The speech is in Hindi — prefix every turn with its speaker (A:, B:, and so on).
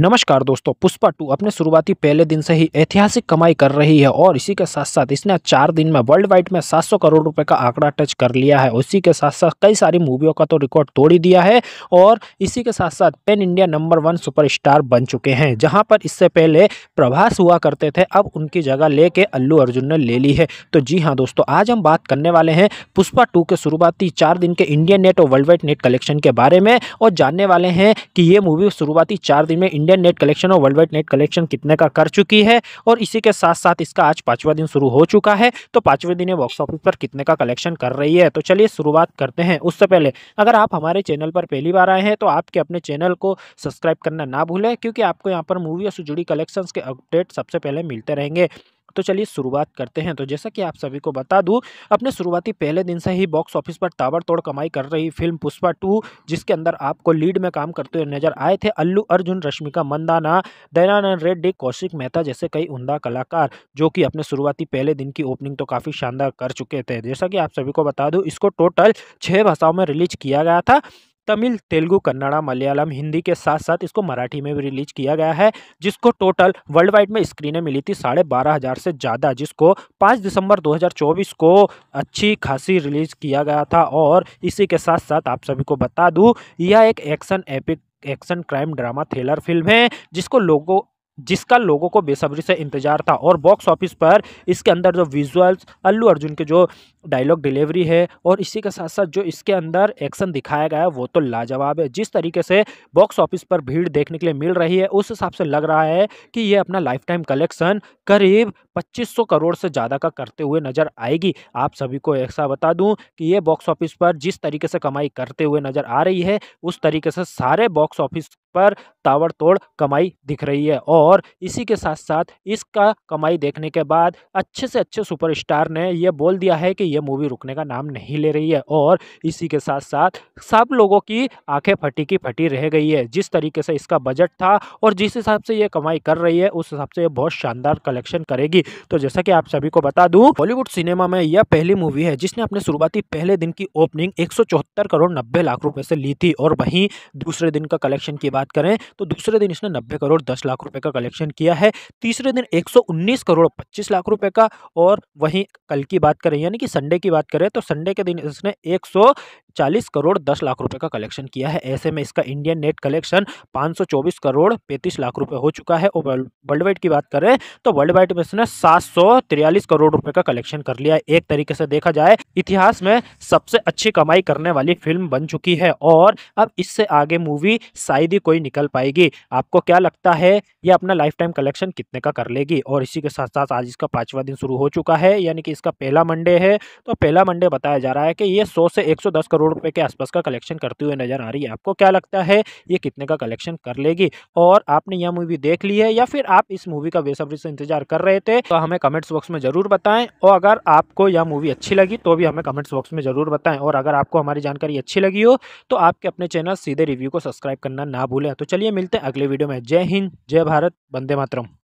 A: नमस्कार दोस्तों पुष्पा टू अपने शुरुआती पहले दिन से ही ऐतिहासिक कमाई कर रही है और इसी के साथ साथ इसने चार दिन में वर्ल्ड वाइड में 700 करोड़ रुपए का आंकड़ा टच कर लिया है उसी के साथ साथ कई सारी मूवियों का तो रिकॉर्ड तोड़ ही दिया है और इसी के साथ साथ Pen India number one superstar बन चुके हैं जहाँ पर इससे पहले प्रभास हुआ करते थे अब उनकी जगह ले अल्लू अर्जुन ने ले ली है तो जी हाँ दोस्तों आज हम बात करने वाले हैं पुष्पा टू के शुरुआती चार दिन के इंडियन नेट और वर्ल्ड वाइड नेट कलेक्शन के बारे में और जानने वाले हैं कि ये मूवी शुरुआती चार दिन में इंडियन नेट कलेक्शन और वर्ल्ड वाइड नेट कलेक्शन कितने का कर चुकी है और इसी के साथ साथ इसका आज पाँचवा दिन शुरू हो चुका है तो पांचवें दिन ये बॉक्स ऑफिस पर कितने का कलेक्शन कर रही है तो चलिए शुरुआत करते हैं उससे पहले अगर आप हमारे चैनल पर पहली बार आए हैं तो आपके अपने चैनल को सब्सक्राइब करना ना भूलें क्योंकि आपको यहाँ पर मूवी और से जुड़ी कलेक्शन के अपडेट सबसे पहले मिलते रहेंगे तो चलिए शुरुआत करते हैं तो जैसा कि आप सभी को बता दूँ अपने शुरुआती पहले दिन से ही बॉक्स ऑफिस पर ताबड़तोड़ कमाई कर रही फिल्म पुष्पा टू जिसके अंदर आपको लीड में काम करते हुए नजर आए थे अल्लू अर्जुन रश्मिका मंदाना दयानंद रेड्डी कौशिक मेहता जैसे कई उमदा कलाकार जो कि अपने शुरुआती पहले दिन की ओपनिंग तो काफ़ी शानदार कर चुके थे जैसा कि आप सभी को बता दूँ इसको टोटल छः भाषाओं में रिलीज किया गया था तमिल तेलुगु कन्नड़ा मलयालम हिंदी के साथ साथ इसको मराठी में भी रिलीज किया गया है जिसको टोटल वर्ल्ड वाइड में स्क्रीनें मिली थी साढ़े बारह हज़ार से ज़्यादा जिसको पाँच दिसंबर 2024 को अच्छी खासी रिलीज किया गया था और इसी के साथ साथ आप सभी को बता दूँ यह एक action epic action crime drama thriller film है जिसको लोगों जिसका लोगों को बेसब्री से इंतजार था और बॉक्स ऑफिस पर इसके अंदर जो विजुअल्स अल्लू अर्जुन के जो डायलॉग डिलीवरी है और इसी के साथ साथ जो इसके अंदर एक्शन दिखाया गया है वो तो लाजवाब है जिस तरीके से बॉक्स ऑफिस पर भीड़ देखने के लिए मिल रही है उस हिसाब से लग रहा है कि ये अपना लाइफ टाइम कलेक्शन करीब 2500 करोड़ से ज़्यादा का करते हुए नज़र आएगी आप सभी को ऐसा बता दूं कि ये बॉक्स ऑफिस पर जिस तरीके से कमाई करते हुए नज़र आ रही है उस तरीके से सारे बॉक्स ऑफिस पर ताबड़तोड़ कमाई दिख रही है और इसी के साथ साथ इसका कमाई देखने के बाद अच्छे से अच्छे सुपरस्टार ने यह बोल दिया है कि यह मूवी रुकने का नाम नहीं ले रही है और इसी के साथ साथ सब लोगों की आंखें फटी की फटी रह गई है जिस तरीके से इसका बजट था और जिस हिसाब से ये कमाई कर रही है उस हिसाब से ये बहुत शानदार कलेक्शन करेगी तो जैसा कि आप सभी को बता दूँ बॉलीवुड सिनेमा में यह पहली मूवी है जिसने अपने शुरुआती पहले दिन की ओपनिंग एक करोड़ नब्बे लाख रुपए से ली थी और वहीं दूसरे दिन का कलेक्शन की बात बात करें तो दूसरे दिन इसने नब्बे करोड़ दस लाख रुपये का कलेक्शन किया है तीसरे दिन उन्नीस करोड़ पच्चीस लाख रुपए का और वहीं कल की बात करें यानी कि संडे की बात करें तो संडे के दिन इसने एक चालीस करोड़ दस लाख रुपए का कलेक्शन किया है ऐसे में इसका इंडियन नेट कलेक्शन 524 करोड़ पैंतीस लाख रुपए हो चुका है और वर्ल्ड वाइड की बात करें तो वर्ल्ड वाइड में इसने सात करोड़ रुपए का कलेक्शन कर लिया एक तरीके से देखा जाए इतिहास में सबसे अच्छी कमाई करने वाली फिल्म बन चुकी है और अब इससे आगे मूवी शायद ही कोई निकल पाएगी आपको क्या लगता है यह अपना लाइफ टाइम कलेक्शन कितने का कर लेगी और इसी के साथ साथ आज इसका पांचवा दिन शुरू हो चुका है यानी कि इसका पहला मंडे है तो पहला मंडे बताया जा रहा है कि ये सौ से एक करोड़ करोड़ रुपए के आसपास का कलेक्शन करते हुए नजर आ रही है आपको क्या लगता है ये कितने का कलेक्शन कर लेगी और आपने यह मूवी देख ली है या फिर आप इस मूवी का बेसब्री से इंतजार कर रहे थे तो हमें कमेंट्स बॉक्स में जरूर बताएं और अगर आपको यह मूवी अच्छी लगी तो भी हमें कमेंट्स बॉक्स में जरूर बताएं और अगर आपको हमारी जानकारी अच्छी लगी हो तो आपके अपने चैनल सीधे रिव्यू को सब्सक्राइब करना ना भूलें तो चलिए मिलते हैं अगले वीडियो में जय हिंद जय भारत वंदे मातरम